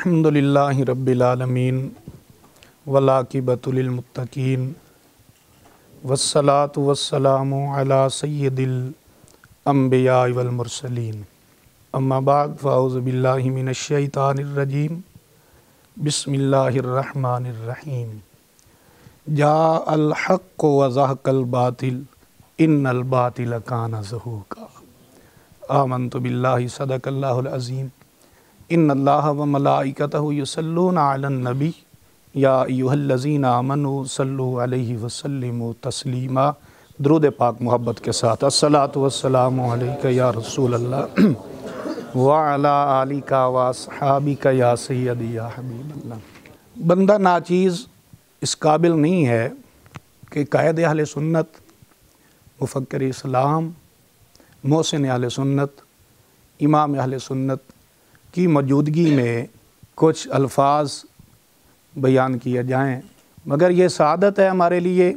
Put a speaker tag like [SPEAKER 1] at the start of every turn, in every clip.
[SPEAKER 1] अलहमदिल्ला रबालमीन वलाकिबतुलमतकीन वसलात वसलाम अला सैदिल अम्बियालमरसलिन अम्माबाद फ़ाउज़बिल्लामिनशैतानरजीम बसमिल्लाम जा अलहक़ वज़ाकलबातिल इन अलबातिल काना जहूका आमन तो बिल्ला सदकल्लाज़ीम इन अल्लाह व मलाइकत नबी या यूहल्लजीन अमन सल्लु अलैहि वसल्लम तस्लीमा पाक मोहब्बत के साथ अस्सलात वसलाम या रसूल अल्लाह का वासहाबी का या सैद या हबीब बंदा नाचीज़ इस काबिल नहीं है कि कायद अहल सुन्नत मुफ़क्र इस्लाम मोहसिन अहल सुन्नत इमाम अहल सुन्नत की मौजूदगी में कुछ अल्फाज बयान किए जाएं मगर ये सदत है हमारे लिए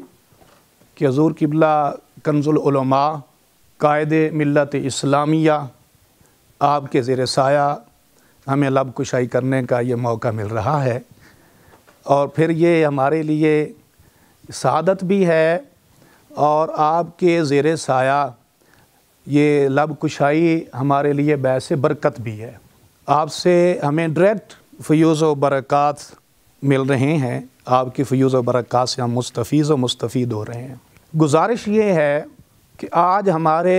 [SPEAKER 1] कि हजूर किबला कन्जुलमा कायद मिलत इस्लामिया आपके ज़ेर साया हमें लब कुशाई करने का ये मौका मिल रहा है और फिर ये हमारे लिए सदत भी है और आपके ज़ेर साया ये लब कुशाई हमारे लिए बैसे बरकत भी है आपसे हमें डायरेक्ट फ्यूज़ व बरक़ात मिल रहे हैं आपकी फ्यूज़ व बरक़ात से हम मुस्तफ़ व मुस्तफ़ हो रहे हैं गुजारिश ये है कि आज हमारे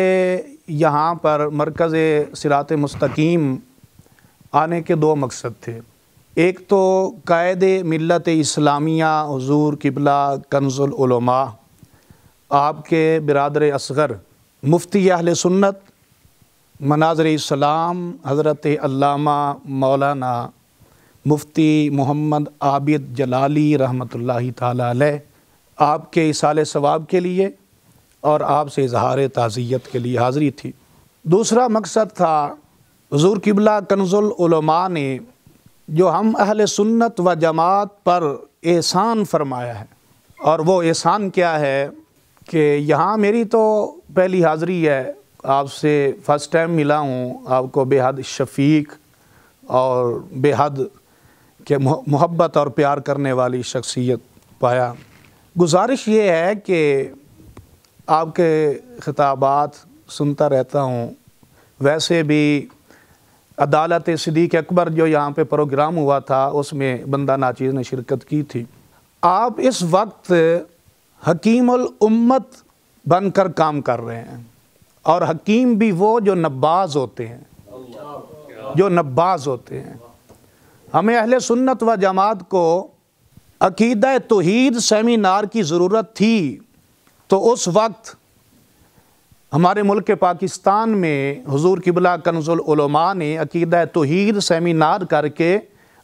[SPEAKER 1] यहाँ पर मरकज़ सिरात मस्तकीम आने के दो मकसद थे एक तो कायद मिलत इस्लामिया हजूर किबला कन्जुलमा आपके बिरदर असगर मुफ्ती अहल सुन्नत मनाजर सलाम हज़रत अल्लामा मौलाना मुफ्ती मोहम्मद आबिद जलाली रहमत ताला आपके इसाल सवाब के लिए और आपसे इजहार ताज़ियत के लिए हाज़िरी थी दूसरा मकसद था हजूर किबला कन्जुलमा ने जो हम अहल सुन्नत व जमात पर एहसान फरमाया है और वो एहसान क्या है कि यहाँ मेरी तो पहली हाज़री है आपसे फ़र्स्ट टाइम मिला हूँ आपको बेहद शफीक और बेहद के मोहब्बत और प्यार करने वाली शख्सियत पाया गुजारिश ये है कि आपके खिताबात सुनता रहता हूँ वैसे भी अदालत सदीक अकबर जो यहाँ पे प्रोग्राम हुआ था उसमें बंदा नाचीज़ ने शिरकत की थी आप इस वक्त हकीम उम्मत बनकर काम कर रहे हैं और हकीम भी वो जो नब्बाज होते हैं जो नब्बाज होते हैं हमें अहल सुन्नत व जमात को अकीद तोहद सेमिनार की ज़रूरत थी तो उस वक्त हमारे मुल्क पाकिस्तान में हजूर किबला कनजुलमा ने अकीद तोहद सेमिनार करके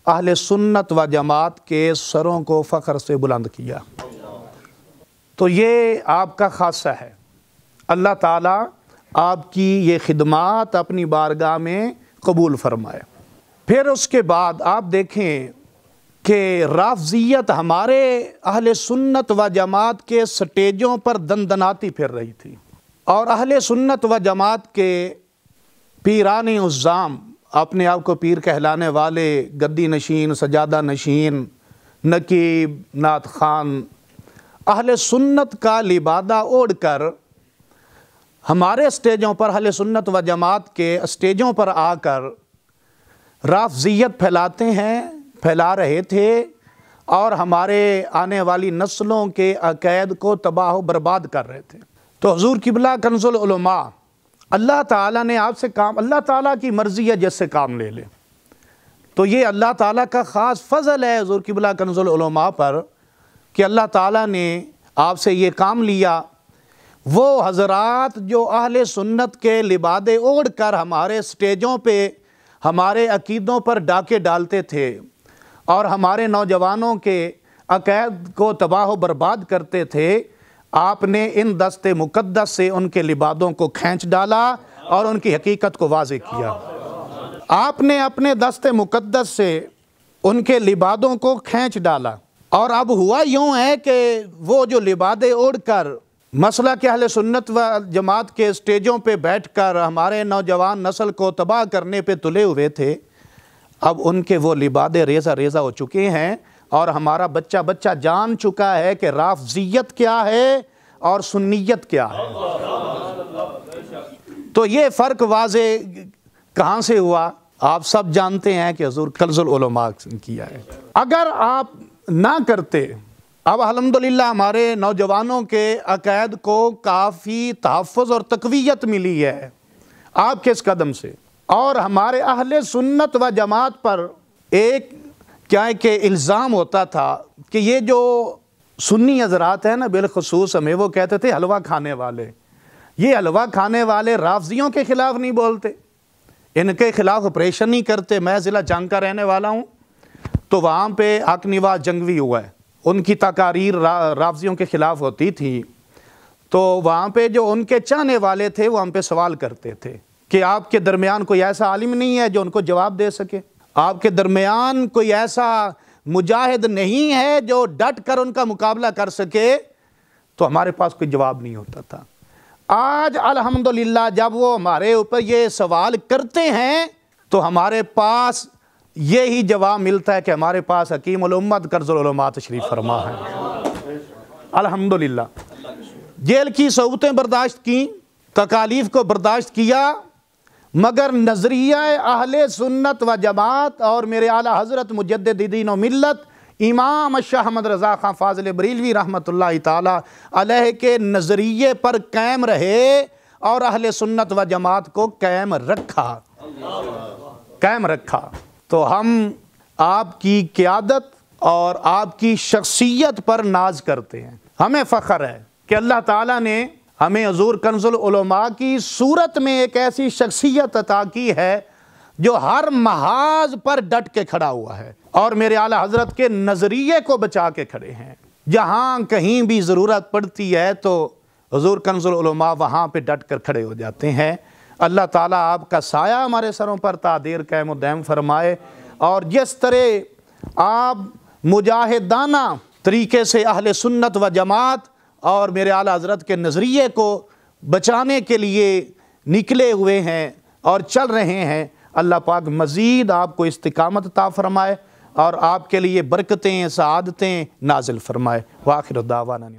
[SPEAKER 1] अहल सुन्नत व जमात के सरों को फ़ख्र से बुलंद किया तो ये आपका खासा है अल्लाह ताला आपकी ये खिदमत अपनी बारगाह में कबूल फरमाए फिर उसके बाद आप देखें कि राफजियत हमारे अहल सुन्नत व जमात के स्टेजों पर दंदनाती फिर रही थी और अहल सुन्नत व जमात के पीरानी उज़ाम अपने आप को पीर कहलाने वाले गद्दी नशीन सजादा नशीन नकीब नात खान अहल सुन्नत का लिबादा ओढ़ कर हमारे स्टेजों पर हल सुन्नत व जमात के स्टेजों पर आकर राफजियत फैलाते हैं फैला रहे थे और हमारे आने वाली नस्लों के अकैद को तबाह बर्बाद कर रहे थे तो हजूर किबला कन्सलमा अल्लाह ताला ने आपसे काम अल्लाह ताला की मर्ज़ी है जैसे काम ले ले तो ये अल्लाह ताला का ख़ास फ़ज़ल है हजूर किबला कन्सलमा पर कि अल्लाह ताला ने आपसे ये काम लिया वो हजरत जो अहल सुन्नत के लिबादे ओढ़ कर हमारे स्टेजों पे हमारे अकीदों पर डाके डालते थे और हमारे नौजवानों के अकैद को तबाह बर्बाद करते थे आपने इन दस्ते मुकद्दस से उनके लिबादों को खींच डाला और उनकी हकीकत को वाज किया आपने अपने दस्ते मुकद्दस से उनके लिबादों को खींच डाला और अब हुआ यूँ है कि वो जो लिबादे ओढ़ कर मसला के अहल सुन्नत व जमात के स्टेजों पे बैठकर हमारे नौजवान नस्ल को तबाह करने पे तुले हुए थे अब उनके वो लिबादे रेजा रेजा हो चुके हैं और हमारा बच्चा बच्चा जान चुका है कि राफजियत क्या है और सुन्नीत क्या है तो ये फ़र्क वाज कहाँ से हुआ आप सब जानते हैं कि हजूर कलजुलमा किया है अगर आप ना करते अब अलहमदिल्ला हमारे नौजवानों के अकैद को काफ़ी तहफ़ और तकवीत मिली है आपके इस कदम से और हमारे अहल सुन्नत व जमात पर एक क्या है कि इल्ज़ाम होता था कि ये जो सुन्नी हजरात हैं ना बिलखसूस हमें वो कहते थे हलवा खाने वाले ये हलवा खाने वाले राफजियों के ख़िलाफ़ नहीं बोलते इनके ख़िलाफ़ ऑपरेशन नहीं करते मैं ज़िला जंग का रहने वाला हूँ तो वहाँ पर हक निवास जंगवी हुआ है उनकी तकारीर रावजियों के ख़िलाफ़ होती थी तो वहाँ पे जो उनके चाहने वाले थे वो हम पे सवाल करते थे कि आपके दरमियान कोई ऐसा आलिम नहीं है जो उनको जवाब दे सके आपके दरमियान कोई ऐसा मुजाहिद नहीं है जो डट कर उनका मुकाबला कर सके तो हमारे पास कोई जवाब नहीं होता था आज अल्हम्दुलिल्लाह जब वो हमारे ऊपर ये सवाल करते हैं तो हमारे पास यही जवाब मिलता है कि हमारे पास हकीम उम्मत कर्जलमात शरीफ फरमा है अल्हम्दुलिल्लाह जेल की सहूतें बर्दाश्त की तकालीफ को बर्दाश्त किया मगर नज़रिया अहल सुन्नत व जमात और मेरे आला हज़रत मुजद्दीन मिलत इमाम शाह अहमद रज़ा खां फाजिल बरीलवी रहमत अलह के नज़रिए पर कैम रहे और अहल सुन्नत व जमात को कैम रखा कैम रखा तो हम आपकी क्यादत और आपकी शख्सियत पर नाज करते हैं हमें फ़ख्र है कि अल्लाह ताला ने हमें हजूर कन्जुलमा की सूरत में एक ऐसी शख्सियत अता की है जो हर महाज पर डट के खड़ा हुआ है और मेरे आला हजरत के नज़रिए को बचा के खड़े हैं जहाँ कहीं भी ज़रूरत पड़ती है तो हजूर कन्जुलमा वहाँ पर डट कर खड़े हो जाते हैं अल्लाह ताला आपका साया हमारे सरों पर कैम उदैम फरमाए और जिस तरह आप मुजाहिदाना तरीके से अहल सुन्नत व जमात और मेरे आला हजरत के नज़रिए को बचाने के लिए निकले हुए हैं और चल रहे हैं अल्लाह पाक मज़ीद आपको इस्तकामत ता फरमाए और आपके लिए बरकतें सदतें नाजिल फरमाए वाखिर दावाना